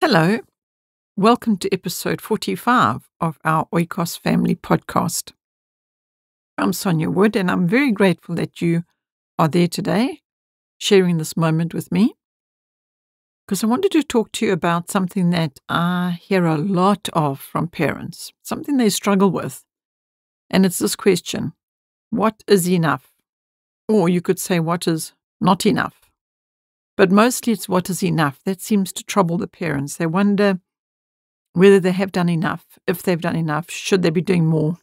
Hello. Welcome to episode 45 of our Oikos Family Podcast. I'm Sonia Wood, and I'm very grateful that you are there today sharing this moment with me. Because I wanted to talk to you about something that I hear a lot of from parents, something they struggle with. And it's this question What is enough? Or you could say, What is not enough? But mostly it's what is enough that seems to trouble the parents. They wonder whether they have done enough, if they've done enough, should they be doing more.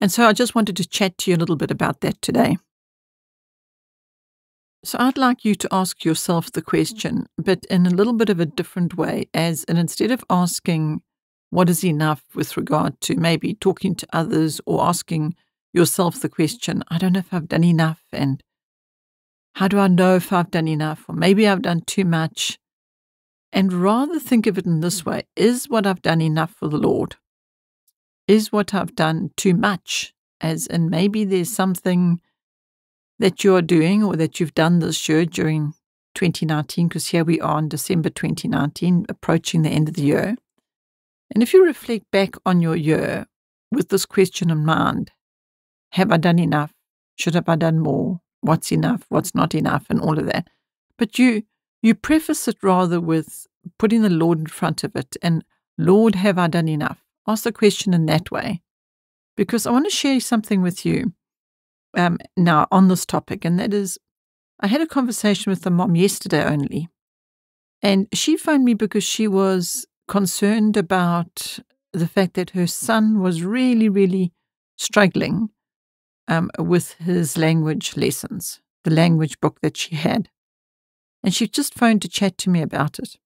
And so I just wanted to chat to you a little bit about that today. So I'd like you to ask yourself the question, but in a little bit of a different way, as and instead of asking what is enough with regard to maybe talking to others or asking yourself the question, I don't know if I've done enough and how do I know if I've done enough? Or maybe I've done too much. And rather think of it in this way is what I've done enough for the Lord? Is what I've done too much? As and maybe there's something that you're doing or that you've done this year during 2019, because here we are in December 2019, approaching the end of the year. And if you reflect back on your year with this question in mind, have I done enough? Should have I done more? what's enough, what's not enough, and all of that. But you you preface it rather with putting the Lord in front of it and Lord, have I done enough? Ask the question in that way. Because I want to share something with you um, now on this topic, and that is I had a conversation with a mom yesterday only, and she phoned me because she was concerned about the fact that her son was really, really struggling um, with his language lessons, the language book that she had. And she just phoned to chat to me about it.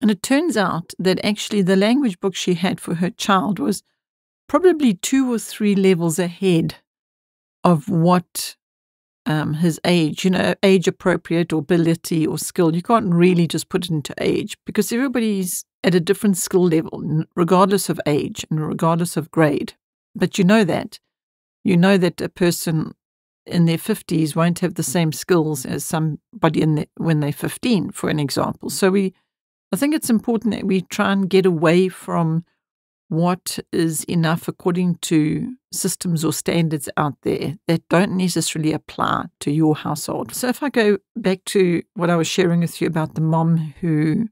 And it turns out that actually the language book she had for her child was probably two or three levels ahead of what um, his age, you know, age appropriate or ability or skill. You can't really just put it into age because everybody's at a different skill level, regardless of age and regardless of grade. But you know that you know that a person in their 50s won't have the same skills as somebody in the, when they're 15, for an example. So we, I think it's important that we try and get away from what is enough according to systems or standards out there that don't necessarily apply to your household. So if I go back to what I was sharing with you about the mom who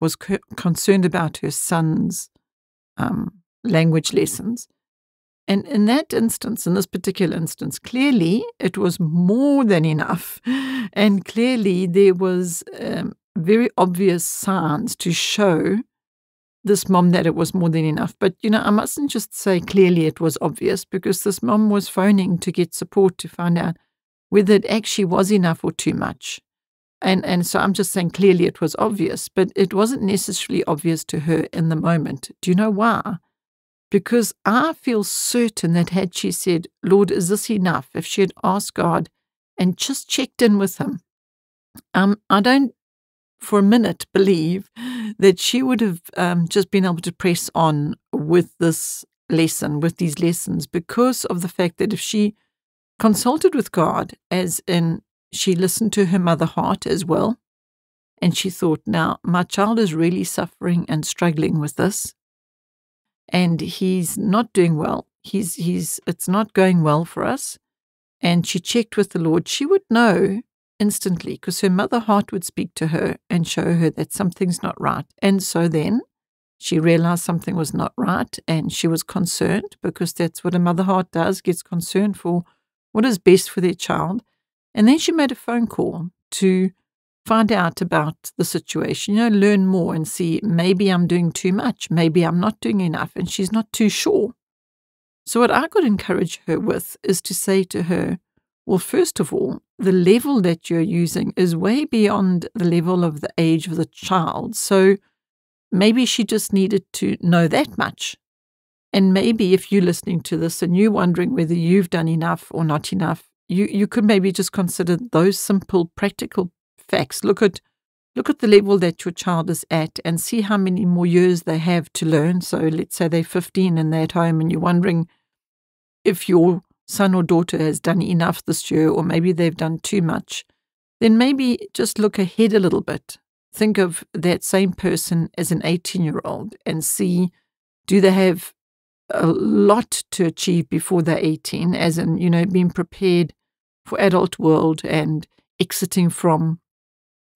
was concerned about her son's um, language lessons, and in that instance, in this particular instance, clearly it was more than enough. And clearly there was um, very obvious signs to show this mom that it was more than enough. But, you know, I mustn't just say clearly it was obvious because this mom was phoning to get support to find out whether it actually was enough or too much. And, and so I'm just saying clearly it was obvious, but it wasn't necessarily obvious to her in the moment. Do you know why? because I feel certain that had she said, Lord, is this enough? If she had asked God and just checked in with Him, um, I don't for a minute believe that she would have um, just been able to press on with this lesson, with these lessons, because of the fact that if she consulted with God, as in she listened to her mother heart as well, and she thought, now my child is really suffering and struggling with this and he's not doing well. He's, he's, it's not going well for us. And she checked with the Lord. She would know instantly because her mother heart would speak to her and show her that something's not right. And so then she realized something was not right and she was concerned because that's what a mother heart does, gets concerned for what is best for their child. And then she made a phone call to find out about the situation, you know, learn more and see maybe I'm doing too much, maybe I'm not doing enough, and she's not too sure. So, what I could encourage her with is to say to her, well, first of all, the level that you're using is way beyond the level of the age of the child. So, maybe she just needed to know that much. And maybe if you're listening to this and you're wondering whether you've done enough or not enough, you, you could maybe just consider those simple practical facts. Look at look at the level that your child is at and see how many more years they have to learn. So let's say they're 15 and they're at home and you're wondering if your son or daughter has done enough this year or maybe they've done too much. Then maybe just look ahead a little bit. Think of that same person as an 18 year old and see do they have a lot to achieve before they're 18, as in, you know, being prepared for adult world and exiting from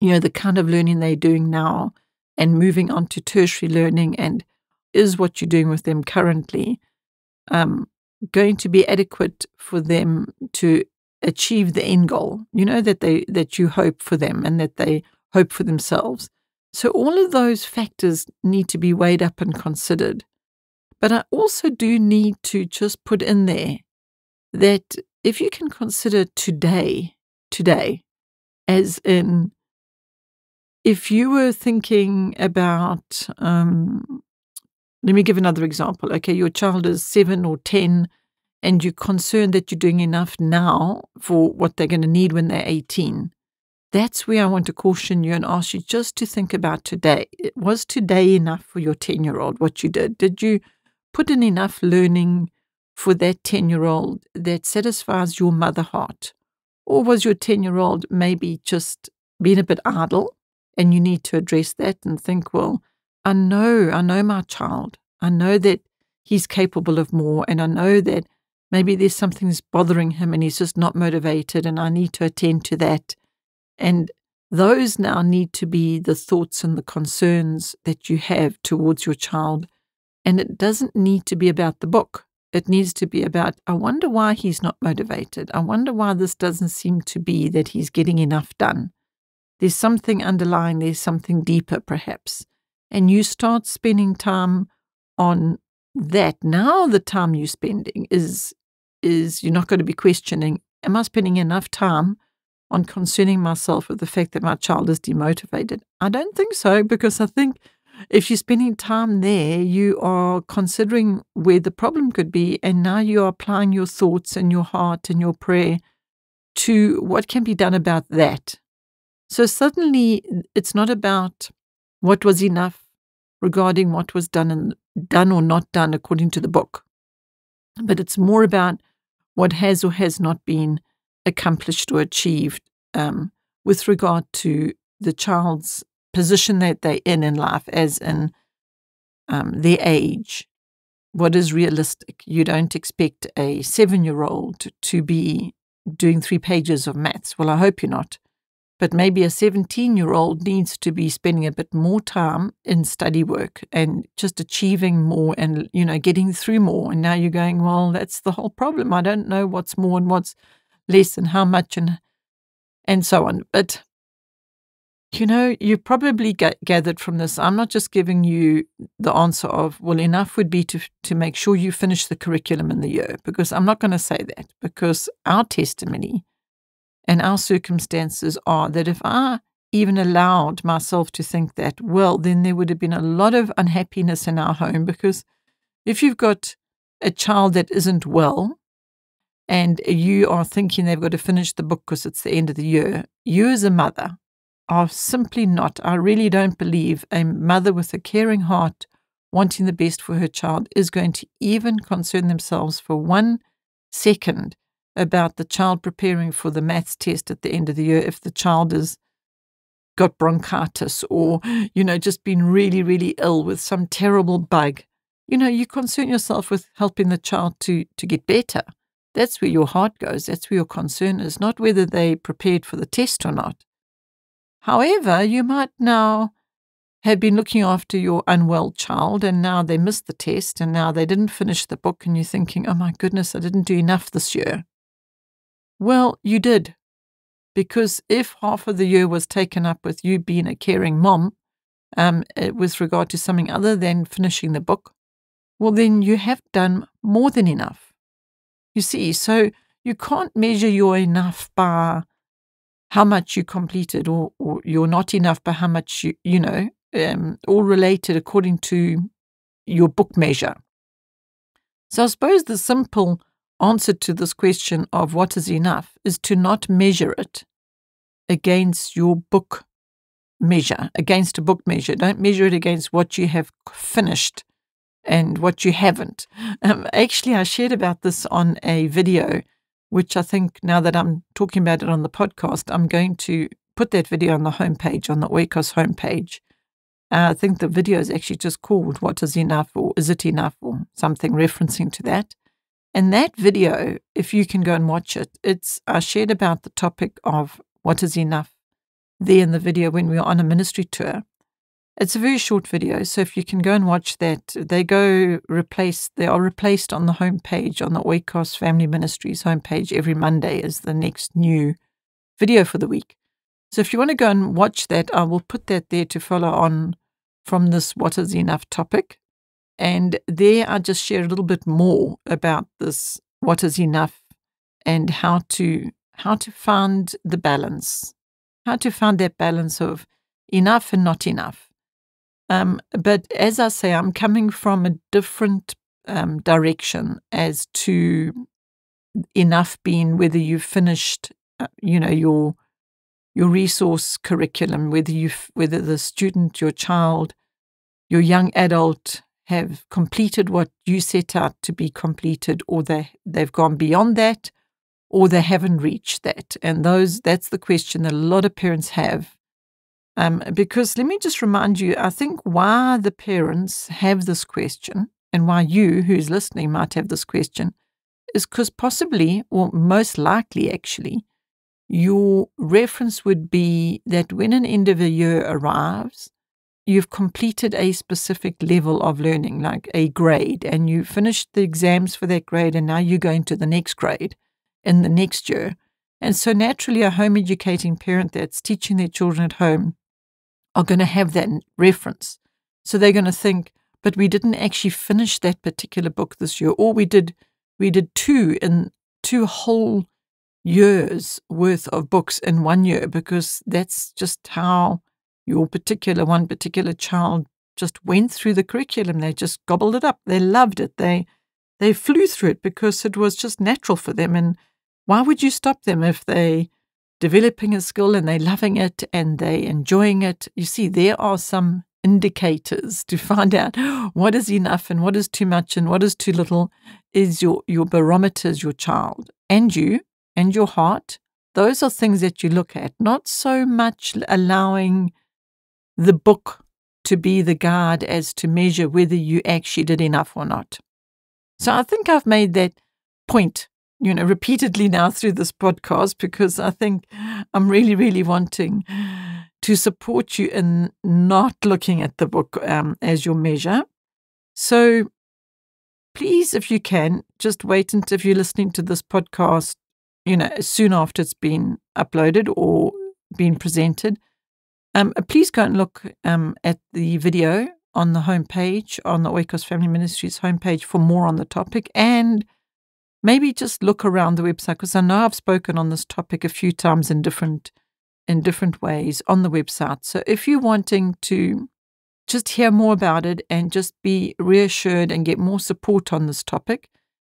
you know, the kind of learning they're doing now and moving on to tertiary learning and is what you're doing with them currently um, going to be adequate for them to achieve the end goal, you know, that they that you hope for them and that they hope for themselves. So all of those factors need to be weighed up and considered. But I also do need to just put in there that if you can consider today, today, as in if you were thinking about, um, let me give another example. Okay, your child is seven or 10, and you're concerned that you're doing enough now for what they're going to need when they're 18. That's where I want to caution you and ask you just to think about today. Was today enough for your 10 year old what you did? Did you put in enough learning for that 10 year old that satisfies your mother heart? Or was your 10 year old maybe just being a bit idle and you need to address that and think, well, I know, I know my child. I know that he's capable of more. And I know that maybe there's something that's bothering him and he's just not motivated. And I need to attend to that. And those now need to be the thoughts and the concerns that you have towards your child. And it doesn't need to be about the book. It needs to be about, I wonder why he's not motivated. I wonder why this doesn't seem to be that he's getting enough done. There's something underlying, there's something deeper, perhaps. And you start spending time on that. Now the time you're spending is is you're not going to be questioning, am I spending enough time on concerning myself with the fact that my child is demotivated? I don't think so, because I think if you're spending time there, you are considering where the problem could be, and now you are applying your thoughts and your heart and your prayer to what can be done about that so suddenly, it's not about what was enough regarding what was done and done or not done according to the book, but it's more about what has or has not been accomplished or achieved um, with regard to the child's position that they're in in life, as in um, their age. What is realistic? You don't expect a seven year old to be doing three pages of maths. Well, I hope you're not but maybe a 17 year old needs to be spending a bit more time in study work and just achieving more and you know getting through more and now you're going well that's the whole problem i don't know what's more and what's less and how much and and so on but you know you probably get gathered from this i'm not just giving you the answer of well enough would be to to make sure you finish the curriculum in the year because i'm not going to say that because our testimony and our circumstances are that if I even allowed myself to think that, well, then there would have been a lot of unhappiness in our home because if you've got a child that isn't well and you are thinking they've got to finish the book because it's the end of the year, you as a mother are simply not, I really don't believe a mother with a caring heart wanting the best for her child is going to even concern themselves for one second about the child preparing for the maths test at the end of the year if the child has got bronchitis or, you know, just been really, really ill with some terrible bug. You know, you concern yourself with helping the child to, to get better. That's where your heart goes. That's where your concern is, not whether they prepared for the test or not. However, you might now have been looking after your unwell child and now they missed the test and now they didn't finish the book and you're thinking, oh my goodness, I didn't do enough this year. Well, you did. Because if half of the year was taken up with you being a caring mom, um, with regard to something other than finishing the book, well, then you have done more than enough. You see, so you can't measure your enough by how much you completed or, or you're not enough by how much you, you know, um, all related according to your book measure. So I suppose the simple answer to this question of what is enough is to not measure it against your book measure, against a book measure. Don't measure it against what you have finished and what you haven't. Um, actually, I shared about this on a video, which I think now that I'm talking about it on the podcast, I'm going to put that video on the homepage, on the Oikos homepage. Uh, I think the video is actually just called What is Enough or Is It Enough or something referencing to that. And that video, if you can go and watch it, it's I uh, shared about the topic of what is enough there in the video when we were on a ministry tour. It's a very short video, so if you can go and watch that, they go replace they are replaced on the homepage on the Oikos Family Ministries homepage every Monday as the next new video for the week. So if you want to go and watch that, I will put that there to follow on from this what is enough topic. And there, I just share a little bit more about this what is enough and how to how to find the balance, how to find that balance of enough and not enough. Um, but as I say, I'm coming from a different um, direction as to enough being whether you've finished, uh, you know, your your resource curriculum, whether you whether the student, your child, your young adult have completed what you set out to be completed, or they, they've gone beyond that, or they haven't reached that. And those that's the question that a lot of parents have. Um, because let me just remind you, I think why the parents have this question and why you who's listening might have this question is because possibly, or most likely actually, your reference would be that when an end of a year arrives, you've completed a specific level of learning, like a grade, and you finished the exams for that grade, and now you're going to the next grade in the next year. And so, naturally, a home educating parent that's teaching their children at home are going to have that reference. So, they're going to think, but we didn't actually finish that particular book this year, or we did. We did two in two whole years worth of books in one year because that's just how your particular one particular child just went through the curriculum. They just gobbled it up. They loved it. They they flew through it because it was just natural for them. And why would you stop them if they developing a skill and they loving it and they enjoying it? You see, there are some indicators to find out what is enough and what is too much and what is too little is your your barometers, your child and you and your heart. Those are things that you look at, not so much allowing the book to be the guide as to measure whether you actually did enough or not. So I think I've made that point, you know, repeatedly now through this podcast because I think I'm really, really wanting to support you in not looking at the book um, as your measure. So please, if you can, just wait until if you're listening to this podcast, you know, soon after it's been uploaded or been presented, um, uh, please go and look um, at the video on the homepage, on the Oikos Family Ministries homepage for more on the topic. And maybe just look around the website because I know I've spoken on this topic a few times in different in different ways on the website. So if you're wanting to just hear more about it and just be reassured and get more support on this topic,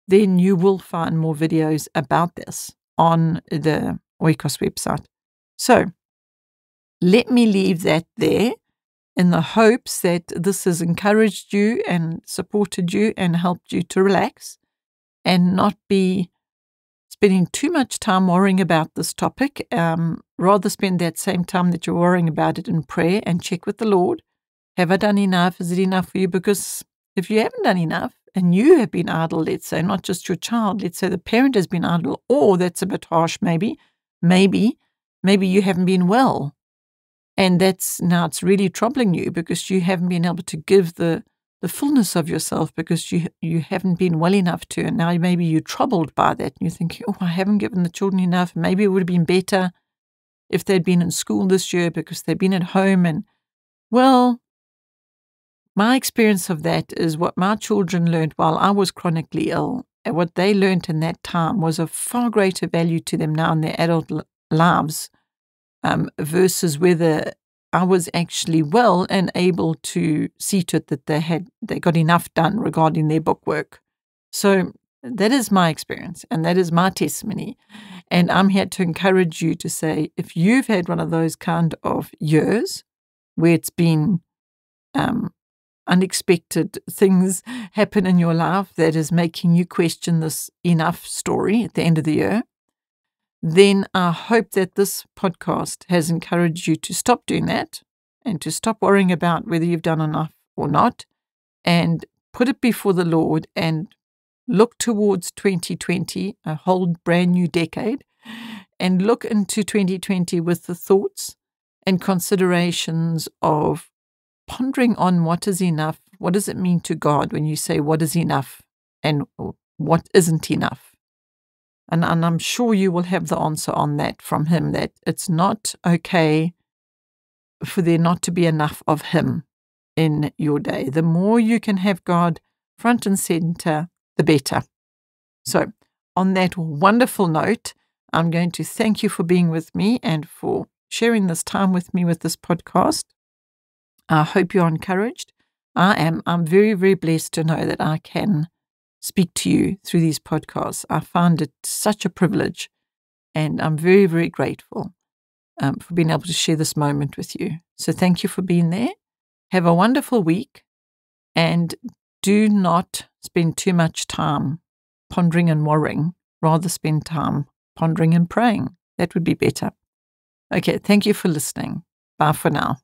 then you will find more videos about this on the Oikos website. So let me leave that there in the hopes that this has encouraged you and supported you and helped you to relax and not be spending too much time worrying about this topic. Um, rather, spend that same time that you're worrying about it in prayer and check with the Lord. Have I done enough? Is it enough for you? Because if you haven't done enough and you have been idle, let's say, not just your child, let's say the parent has been idle, or that's a bit harsh, maybe, maybe, maybe you haven't been well and that's now it's really troubling you because you haven't been able to give the the fullness of yourself because you you haven't been well enough to, and now maybe you're troubled by that, and you think, oh, I haven't given the children enough. Maybe it would have been better if they'd been in school this year because they've been at home. And well, my experience of that is what my children learned while I was chronically ill, and what they learned in that time was of far greater value to them now in their adult lives um, versus whether I was actually well and able to see to it that they had they got enough done regarding their book work. So that is my experience and that is my testimony. And I'm here to encourage you to say if you've had one of those kind of years where it's been um, unexpected things happen in your life that is making you question this enough story at the end of the year, then I hope that this podcast has encouraged you to stop doing that and to stop worrying about whether you've done enough or not and put it before the Lord and look towards 2020, a whole brand new decade, and look into 2020 with the thoughts and considerations of pondering on what is enough, what does it mean to God when you say what is enough and what isn't enough. And, and I'm sure you will have the answer on that from him that it's not okay for there not to be enough of him in your day. The more you can have God front and center, the better. So, on that wonderful note, I'm going to thank you for being with me and for sharing this time with me with this podcast. I hope you're encouraged. I am. I'm very, very blessed to know that I can speak to you through these podcasts. I find it such a privilege, and I'm very, very grateful um, for being able to share this moment with you. So thank you for being there. Have a wonderful week, and do not spend too much time pondering and worrying. Rather, spend time pondering and praying. That would be better. Okay, thank you for listening. Bye for now.